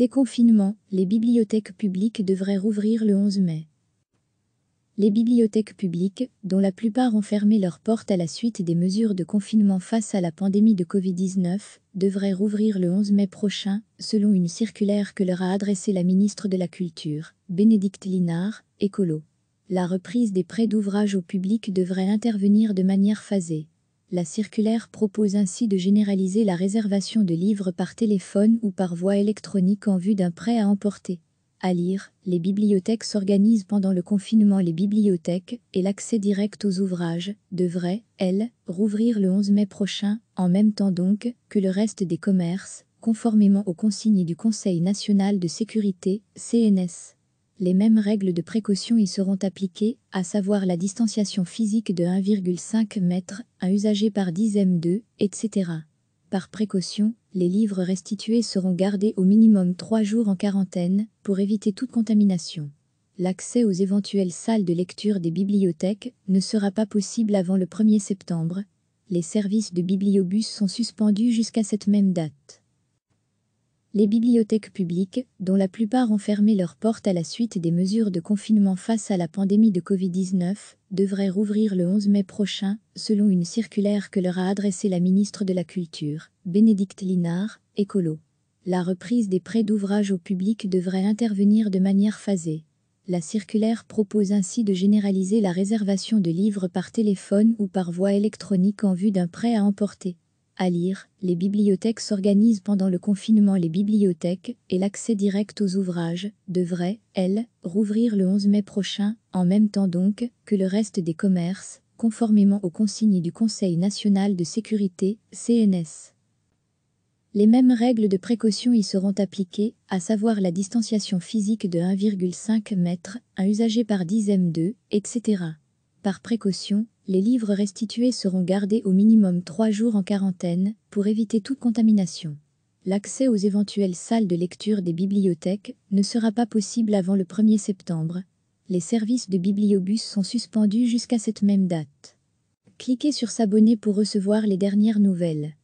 Déconfinement, les bibliothèques publiques devraient rouvrir le 11 mai. Les bibliothèques publiques, dont la plupart ont fermé leurs portes à la suite des mesures de confinement face à la pandémie de Covid-19, devraient rouvrir le 11 mai prochain, selon une circulaire que leur a adressée la ministre de la Culture, Bénédicte Linard, écolo. La reprise des prêts d'ouvrages au public devrait intervenir de manière phasée. La circulaire propose ainsi de généraliser la réservation de livres par téléphone ou par voie électronique en vue d'un prêt à emporter. À lire, les bibliothèques s'organisent pendant le confinement. Les bibliothèques et l'accès direct aux ouvrages devraient, elles, rouvrir le 11 mai prochain, en même temps donc que le reste des commerces, conformément aux consignes du Conseil national de sécurité, CNS les mêmes règles de précaution y seront appliquées, à savoir la distanciation physique de 1,5 m, un usager par m 2, etc. Par précaution, les livres restitués seront gardés au minimum 3 jours en quarantaine pour éviter toute contamination. L'accès aux éventuelles salles de lecture des bibliothèques ne sera pas possible avant le 1er septembre. Les services de bibliobus sont suspendus jusqu'à cette même date les bibliothèques publiques, dont la plupart ont fermé leurs portes à la suite des mesures de confinement face à la pandémie de Covid-19, devraient rouvrir le 11 mai prochain, selon une circulaire que leur a adressée la ministre de la Culture, Bénédicte Linard, écolo. La reprise des prêts d'ouvrages au public devrait intervenir de manière phasée. La circulaire propose ainsi de généraliser la réservation de livres par téléphone ou par voie électronique en vue d'un prêt à emporter à lire, les bibliothèques s'organisent pendant le confinement. Les bibliothèques et l'accès direct aux ouvrages devraient, elles, rouvrir le 11 mai prochain, en même temps donc que le reste des commerces, conformément aux consignes du Conseil national de sécurité, CNS. Les mêmes règles de précaution y seront appliquées, à savoir la distanciation physique de 1,5 m, un usager par m 2, etc. Par précaution, les livres restitués seront gardés au minimum trois jours en quarantaine pour éviter toute contamination. L'accès aux éventuelles salles de lecture des bibliothèques ne sera pas possible avant le 1er septembre. Les services de bibliobus sont suspendus jusqu'à cette même date. Cliquez sur S'abonner pour recevoir les dernières nouvelles.